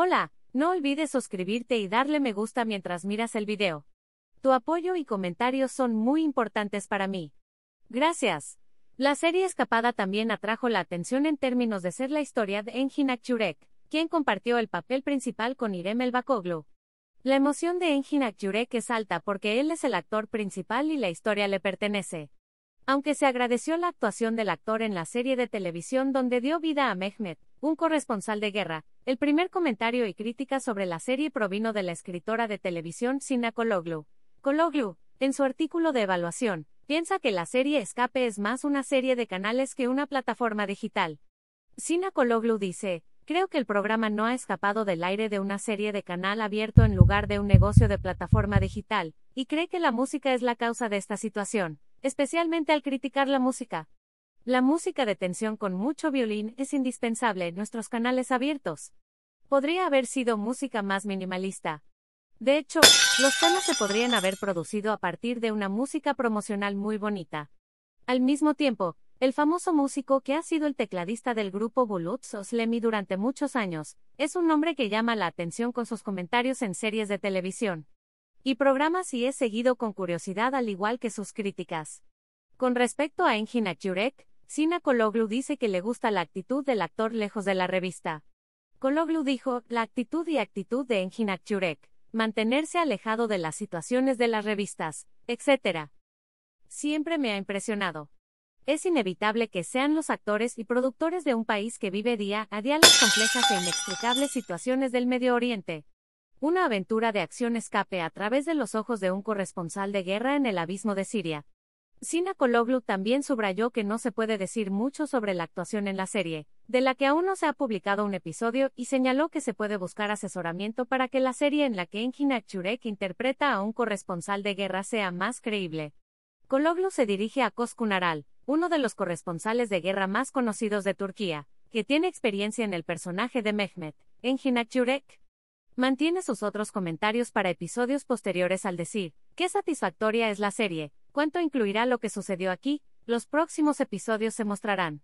Hola, no olvides suscribirte y darle me gusta mientras miras el video. Tu apoyo y comentarios son muy importantes para mí. Gracias. La serie Escapada también atrajo la atención en términos de ser la historia de Engin Akçurek, quien compartió el papel principal con Irem Elbakoglu. La emoción de Engin Akçurek es alta porque él es el actor principal y la historia le pertenece aunque se agradeció la actuación del actor en la serie de televisión donde dio vida a Mehmet, un corresponsal de guerra. El primer comentario y crítica sobre la serie provino de la escritora de televisión Sina Kologlu. Kologlu, en su artículo de evaluación, piensa que la serie Escape es más una serie de canales que una plataforma digital. Sina Kologlu dice, creo que el programa no ha escapado del aire de una serie de canal abierto en lugar de un negocio de plataforma digital, y cree que la música es la causa de esta situación especialmente al criticar la música. La música de tensión con mucho violín es indispensable en nuestros canales abiertos. Podría haber sido música más minimalista. De hecho, los temas se podrían haber producido a partir de una música promocional muy bonita. Al mismo tiempo, el famoso músico que ha sido el tecladista del grupo Bulutz Oslemi durante muchos años, es un nombre que llama la atención con sus comentarios en series de televisión y programas y he seguido con curiosidad al igual que sus críticas. Con respecto a Engin Churek, Sina Kologlu dice que le gusta la actitud del actor lejos de la revista. Kologlu dijo, la actitud y actitud de Engin Churek, mantenerse alejado de las situaciones de las revistas, etc. Siempre me ha impresionado. Es inevitable que sean los actores y productores de un país que vive día a día las complejas e inexplicables situaciones del Medio Oriente. Una aventura de acción escape a través de los ojos de un corresponsal de guerra en el abismo de Siria. Sina Kologlu también subrayó que no se puede decir mucho sobre la actuación en la serie, de la que aún no se ha publicado un episodio, y señaló que se puede buscar asesoramiento para que la serie en la que Engin Churek interpreta a un corresponsal de guerra sea más creíble. Kologlu se dirige a Koskunaral, uno de los corresponsales de guerra más conocidos de Turquía, que tiene experiencia en el personaje de Mehmet, Engin Churek. Mantiene sus otros comentarios para episodios posteriores al decir, qué satisfactoria es la serie, cuánto incluirá lo que sucedió aquí, los próximos episodios se mostrarán.